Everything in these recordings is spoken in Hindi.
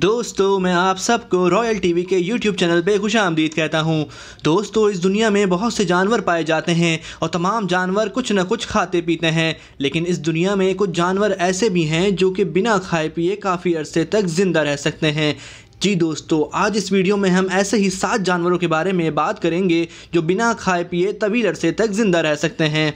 दोस्तों मैं आप सबको रॉयल टीवी के यूट्यूब चैनल पे खुश आमदीद कहता हूँ दोस्तों इस दुनिया में बहुत से जानवर पाए जाते हैं और तमाम जानवर कुछ ना कुछ खाते पीते हैं लेकिन इस दुनिया में कुछ जानवर ऐसे भी हैं जो कि बिना खाए पिए काफ़ी अरसे तक ज़िंदा रह सकते हैं जी दोस्तों आज इस वीडियो में हम ऐसे ही सात जानवरों के बारे में बात करेंगे जो बिना खाए पिए तवील अरसे तक ज़िंदा रह सकते हैं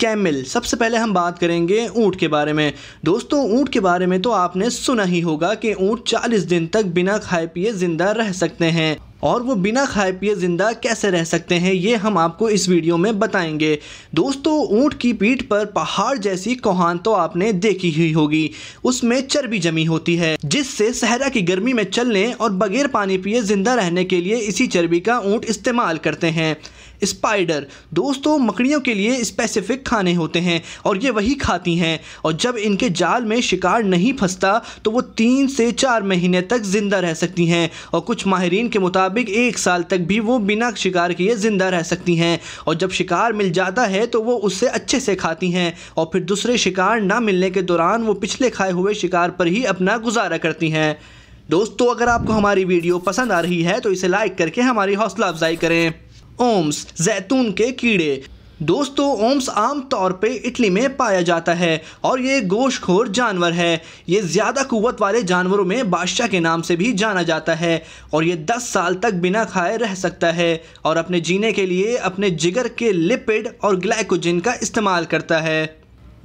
कैमल सबसे पहले हम बात करेंगे ऊँट के बारे में दोस्तों ऊँट के बारे में तो आपने सुना ही होगा कि ऊँट 40 दिन तक बिना खाए पिए ज़िंदा रह सकते हैं और वो बिना खाए पिए ज़िंदा कैसे रह सकते हैं ये हम आपको इस वीडियो में बताएंगे दोस्तों ऊँट की पीठ पर पहाड़ जैसी कोहान तो आपने देखी ही होगी उसमें चर्बी जमी होती है जिससे सहरा की गर्मी में चलने और बगैर पानी पिए ज़िंदा रहने के लिए इसी चर्बी का ऊँट इस्तेमाल करते हैं स्पाइडर दोस्तों मकड़ियों के लिए स्पेसिफिक खाने होते हैं और ये वही खाती हैं और जब इनके जाल में शिकार नहीं फंसता तो वो तीन से चार महीने तक ज़िंदा रह सकती हैं और कुछ माहरीन के मुताबिक एक साल तक भी वो बिना शिकार किए ज़िंदा रह सकती हैं और जब शिकार मिल जाता है तो वो उससे अच्छे से खाती हैं और फिर दूसरे शिकार ना मिलने के दौरान वो पिछले खाए हुए शिकार पर ही अपना गुजारा करती हैं दोस्तों अगर आपको हमारी वीडियो पसंद आ रही है तो इसे लाइक करके हमारी हौसला अफजाई करें ओम्स जैतून के कीड़े दोस्तों ओम्स आम तौर पे इटली में पाया जाता है और ये गोशखोर जानवर है ये ज़्यादा कुत वाले जानवरों में बादशाह के नाम से भी जाना जाता है और ये 10 साल तक बिना खाए रह सकता है और अपने जीने के लिए अपने जिगर के लिपिड और ग्लाइकोजिन का इस्तेमाल करता है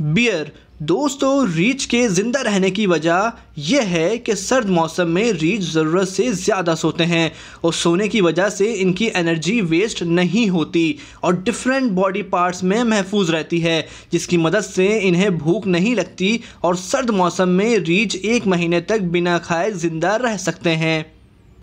बियर दोस्तों रीछ के ज़िंदा रहने की वजह यह है कि सर्द मौसम में रीछ ज़रूरत से ज़्यादा सोते हैं और सोने की वजह से इनकी एनर्जी वेस्ट नहीं होती और डिफरेंट बॉडी पार्ट्स में महफूज रहती है जिसकी मदद से इन्हें भूख नहीं लगती और सर्द मौसम में रीच एक महीने तक बिना खाए ज़िंदा रह सकते हैं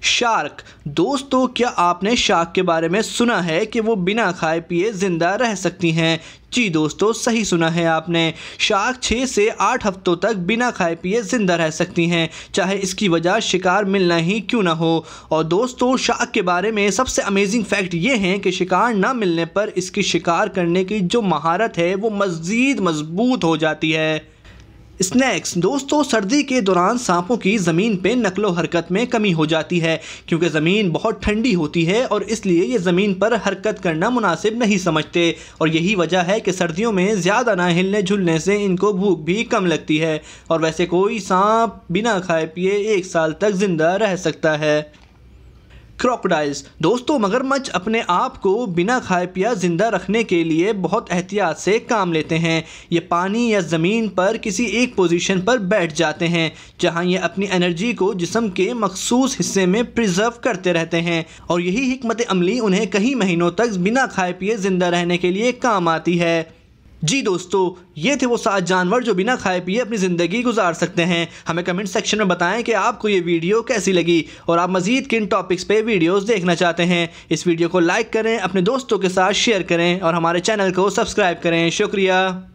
शार्क दोस्तों क्या आपने शार्क के बारे में सुना है कि वो बिना खाए पिए ज़िंदा रह सकती हैं जी दोस्तों सही सुना है आपने शार्क छः से आठ हफ्तों तक बिना खाए पिए ज़िंदा रह सकती हैं चाहे इसकी वजह शिकार मिलना ही क्यों ना हो और दोस्तों शार्क के बारे में सबसे अमेजिंग फैक्ट ये हैं कि शिकार ना मिलने पर इसकी शिकार करने की जो महारत है वो मज़ीद मज़बूत हो जाती है स्नैक्स दोस्तों सर्दी के दौरान सांपों की ज़मीन पे नकलो हरकत में कमी हो जाती है क्योंकि ज़मीन बहुत ठंडी होती है और इसलिए ये ज़मीन पर हरकत करना मुनासिब नहीं समझते और यही वजह है कि सर्दियों में ज़्यादा ना हिलने झुलने से इनको भूख भी कम लगती है और वैसे कोई सांप बिना खाए पिए एक साल तक ज़िंदा रह सकता है क्रोकोडाइल्स दोस्तों मगरमच्छ अपने आप को बिना खाए पिया ज़िंदा रखने के लिए बहुत एहतियात से काम लेते हैं ये पानी या ज़मीन पर किसी एक पोजीशन पर बैठ जाते हैं जहां ये अपनी एनर्जी को जिसम के मखसूस हिस्से में प्रिजर्व करते रहते हैं और यही हमत अमली उन्हें कई महीनों तक बिना खाए पिए ज़िंदा रहने के लिए काम आती है जी दोस्तों ये थे वो सात जानवर जो बिना खाए पिए अपनी ज़िंदगी गुजार सकते हैं हमें कमेंट सेक्शन में बताएं कि आपको ये वीडियो कैसी लगी और आप मज़ीद किन टॉपिक्स पे वीडियोस देखना चाहते हैं इस वीडियो को लाइक करें अपने दोस्तों के साथ शेयर करें और हमारे चैनल को सब्सक्राइब करें शुक्रिया